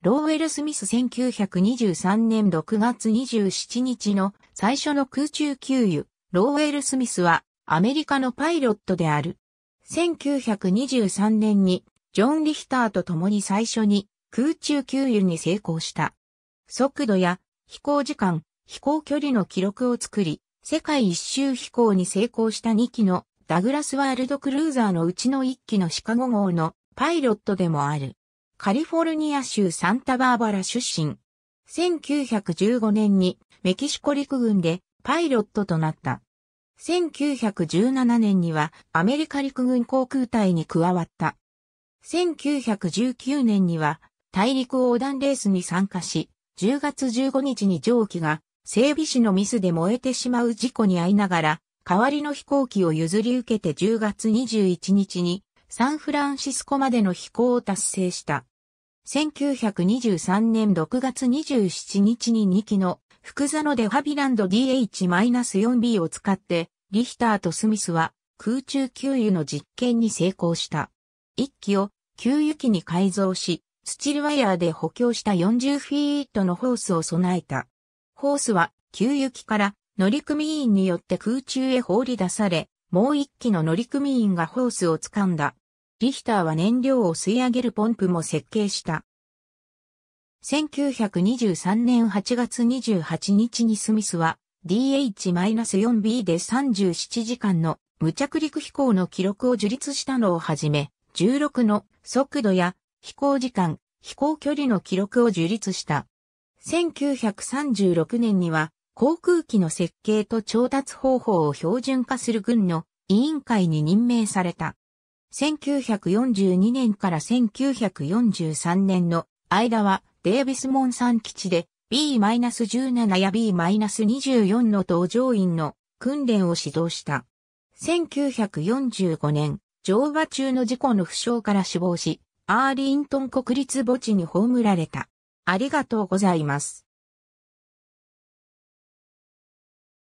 ローウェル・スミス1923年6月27日の最初の空中給油、ローウェル・スミスはアメリカのパイロットである。1923年にジョン・リヒターと共に最初に空中給油に成功した。速度や飛行時間、飛行距離の記録を作り、世界一周飛行に成功した2機のダグラスワールドクルーザーのうちの1機のシカゴ号のパイロットでもある。カリフォルニア州サンタバーバラ出身。1915年にメキシコ陸軍でパイロットとなった。1917年にはアメリカ陸軍航空隊に加わった。1919年には大陸横断レースに参加し、10月15日に蒸気が整備士のミスで燃えてしまう事故に遭いながら、代わりの飛行機を譲り受けて10月21日にサンフランシスコまでの飛行を達成した。1923年6月27日に2機の福座のデハビランド DH-4B を使って、リヒターとスミスは空中給油の実験に成功した。1機を給油機に改造し、スチルワイヤーで補強した40フィートのホースを備えた。ホースは給油機から乗組員によって空中へ放り出され、もう一機の乗組員がホースを掴んだリヒターは燃料を吸い上げるポンプも設計した。1923年8月28日にスミスは DH-4B で37時間の無着陸飛行の記録を樹立したのをはじめ、16の速度や飛行時間、飛行距離の記録を樹立した。1936年には航空機の設計と調達方法を標準化する軍の委員会に任命された。1942年から1943年の間はデービスモン山基地で B-17 や B-24 の搭乗員の訓練を指導した。1945年、乗馬中の事故の負傷から死亡し、アーリントン国立墓地に葬られた。ありがとうございます。